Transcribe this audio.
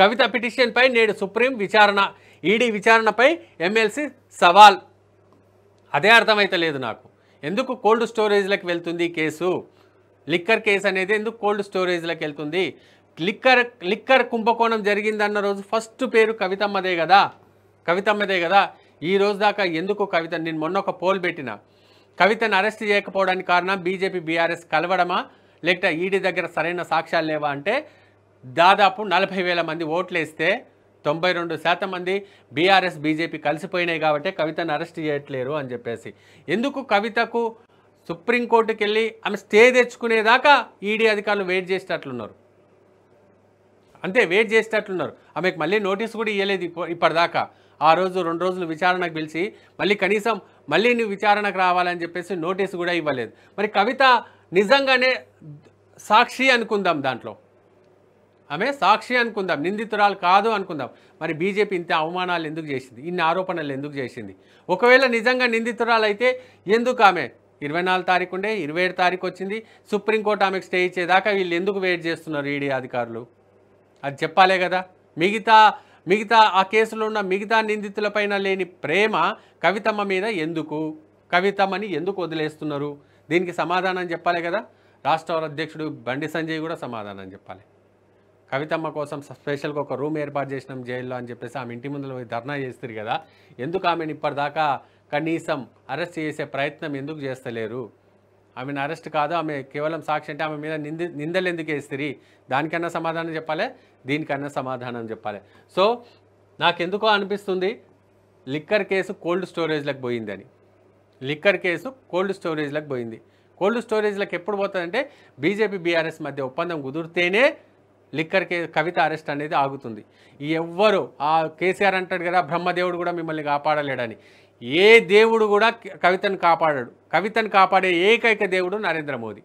కవిత పిటిషన్పై నేడు సుప్రీం విచారణ ఈడీ విచారణపై ఎమ్మెల్సీ సవాల్ అదే అర్థమైతే లేదు నాకు ఎందుకు కోల్డ్ స్టోరేజ్లకు వెళ్తుంది కేసు లిక్కర్ కేసు అనేది ఎందుకు కోల్డ్ స్టోరేజ్లకు వెళ్తుంది లిక్కర్ లిక్కర్ కుంభకోణం జరిగిందన్న రోజు ఫస్ట్ పేరు కవితమ్మదే కదా కవితమ్మదే కదా ఈ రోజు దాకా ఎందుకు కవిత నేను మొన్న ఒక పోల్ పెట్టిన కవితను అరెస్ట్ చేయకపోవడానికి కారణం బీజేపీ బీఆర్ఎస్ కలవడమా లేకపోతే ఈడీ దగ్గర సరైన సాక్ష్యాలు లేవా అంటే దాదాపు నలభై వేల మంది ఓట్లేస్తే తొంభై రెండు శాతం మంది బీఆర్ఎస్ బీజేపీ కలిసిపోయినాయి కాబట్టి కవితను అరెస్ట్ చేయట్లేరు అని చెప్పేసి ఎందుకు కవితకు సుప్రీంకోర్టుకి వెళ్ళి ఆమె స్టే తెచ్చుకునేదాకా ఈడీ అధికారులు వెయిట్ చేసేటట్లున్నారు అంతే వెయిట్ చేసేటట్లున్నారు ఆమెకు మళ్ళీ నోటీస్ కూడా ఇవ్వలేదు ఇప్పటిదాకా ఆ రోజు రెండు రోజులు విచారణకు పిలిచి మళ్ళీ కనీసం మళ్ళీ నువ్వు విచారణకు రావాలని చెప్పేసి నోటీస్ కూడా ఇవ్వలేదు మరి కవిత నిజంగానే సాక్షి అనుకుందాం దాంట్లో ఆమె సాక్షి అనుకుందాం నిందితురాలు కాదు అనుకుందాం మరి బీజేపీ ఇంత అవమానాలు ఎందుకు చేసింది ఇన్ని ఆరోపణలు ఎందుకు చేసింది ఒకవేళ నిజంగా నిందితురాలు అయితే ఎందుకు ఆమె ఇరవై నాలుగు తారీఖు ఉండే ఇరవై ఏడు తారీఖు వచ్చింది సుప్రీంకోర్టు ఆమెకు స్టే ఇచ్చేదాకా వీళ్ళు ఎందుకు వెయిట్ చేస్తున్నారు ఈడీ అధికారులు అది చెప్పాలే కదా మిగతా మిగతా ఆ కేసులో ఉన్న మిగతా నిందితులపైన లేని ప్రేమ కవితమ్మ మీద ఎందుకు కవితమ్మని ఎందుకు వదిలేస్తున్నారు దీనికి సమాధానం చెప్పాలి కదా రాష్ట్ర అధ్యక్షుడు బండి సంజయ్ కూడా సమాధానం చెప్పాలి కవితమ్మ కోసం స్పెషల్గా ఒక రూమ్ ఏర్పాటు చేసినాం జైల్లో అని చెప్పేసి ఆమె ఇంటి ముందులో పోయి ధర్నా చేస్తారు కదా ఎందుకు ఆమెను ఇప్పటిదాకా కనీసం అరెస్ట్ చేసే ప్రయత్నం ఎందుకు చేస్తలేరు ఆమెను అరెస్ట్ కాదు ఆమె కేవలం సాక్షి అంటే ఆమె మీద నింది నిందలు ఎందుకు వేస్తుంది దానికన్నా సమాధానం చెప్పాలి దీనికన్నా సమాధానం చెప్పాలి సో నాకెందుకో అనిపిస్తుంది లిక్కర్ కేసు కోల్డ్ స్టోరేజ్లకు పోయిందని లిక్కర్ కేసు కోల్డ్ స్టోరేజ్లకు పోయింది కోల్డ్ స్టోరేజ్లకు ఎప్పుడు పోతుందంటే బీజేపీ బీఆర్ఎస్ మధ్య ఒప్పందం కుదిరితేనే లిక్కర్ కే కవిత అరెస్ట్ అనేది ఆగుతుంది ఎవ్వరు ఆ కేసీఆర్ అంటాడు కదా బ్రహ్మదేవుడు కూడా మిమ్మల్ని కాపాడలేడని ఏ దేవుడు కూడా కవితను కాపాడాడు కవితను కాపాడే ఏకైక దేవుడు నరేంద్ర మోదీ